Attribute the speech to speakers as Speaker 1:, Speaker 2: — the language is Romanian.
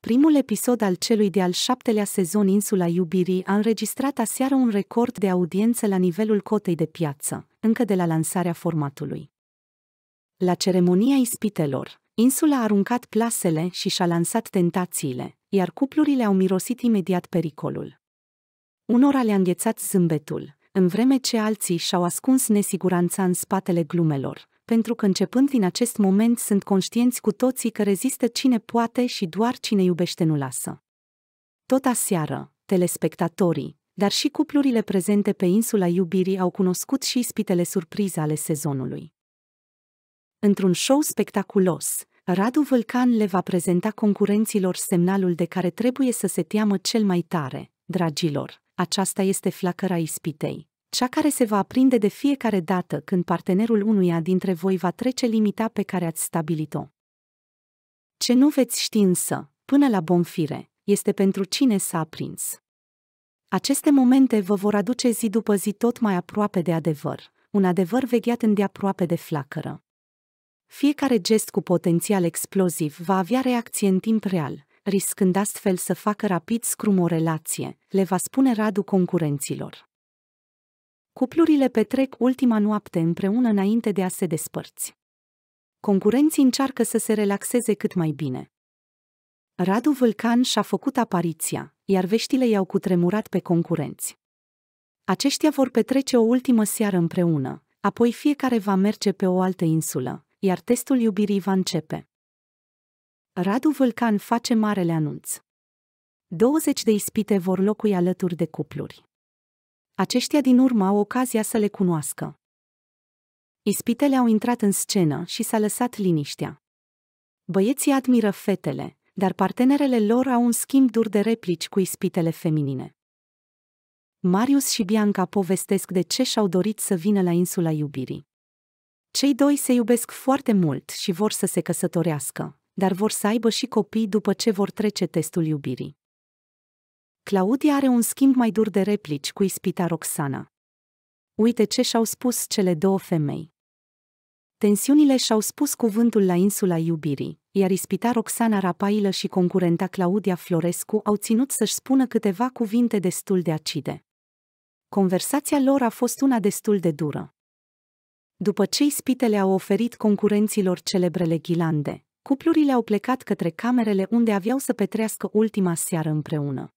Speaker 1: primul episod al celui de-al șaptelea sezon Insula Iubirii a înregistrat aseară un record de audiență la nivelul cotei de piață, încă de la lansarea formatului. La ceremonia ispitelor, insula a aruncat plasele și și-a lansat tentațiile, iar cuplurile au mirosit imediat pericolul. Unora le-a înghețat zâmbetul, în vreme ce alții și-au ascuns nesiguranța în spatele glumelor, pentru că începând din acest moment sunt conștienți cu toții că rezistă cine poate și doar cine iubește nu lasă. Tot aseară, telespectatorii, dar și cuplurile prezente pe insula iubirii au cunoscut și ispitele surprize ale sezonului. Într-un show spectaculos, Radu Vulcan le va prezenta concurenților semnalul de care trebuie să se teamă cel mai tare, dragilor. Aceasta este flacăra ispitei cea care se va aprinde de fiecare dată când partenerul unuia dintre voi va trece limita pe care ați stabilit-o. Ce nu veți ști însă, până la bonfire, este pentru cine s-a aprins. Aceste momente vă vor aduce zi după zi tot mai aproape de adevăr, un adevăr vegheat îndeaproape de flacără. Fiecare gest cu potențial exploziv va avea reacție în timp real, riscând astfel să facă rapid scrum o relație, le va spune Radu concurenților. Cuplurile petrec ultima noapte împreună înainte de a se despărți. Concurenții încearcă să se relaxeze cât mai bine. Radu Vulcan și-a făcut apariția, iar veștile i-au cutremurat pe concurenți. Aceștia vor petrece o ultimă seară împreună, apoi fiecare va merge pe o altă insulă, iar testul iubirii va începe. Radu Vulcan face marele anunț. 20 de ispite vor locui alături de cupluri. Aceștia din urmă au ocazia să le cunoască. Ispitele au intrat în scenă și s-a lăsat liniștea. Băieții admiră fetele, dar partenerele lor au un schimb dur de replici cu ispitele feminine. Marius și Bianca povestesc de ce și-au dorit să vină la insula iubirii. Cei doi se iubesc foarte mult și vor să se căsătorească, dar vor să aibă și copii după ce vor trece testul iubirii. Claudia are un schimb mai dur de replici cu ispita Roxana. Uite ce și-au spus cele două femei. Tensiunile și-au spus cuvântul la insula iubirii, iar ispita Roxana Rapailă și concurenta Claudia Florescu au ținut să-și spună câteva cuvinte destul de acide. Conversația lor a fost una destul de dură. După ce ispitele au oferit concurenților celebrele ghilande, cuplurile au plecat către camerele unde aveau să petrească ultima seară împreună.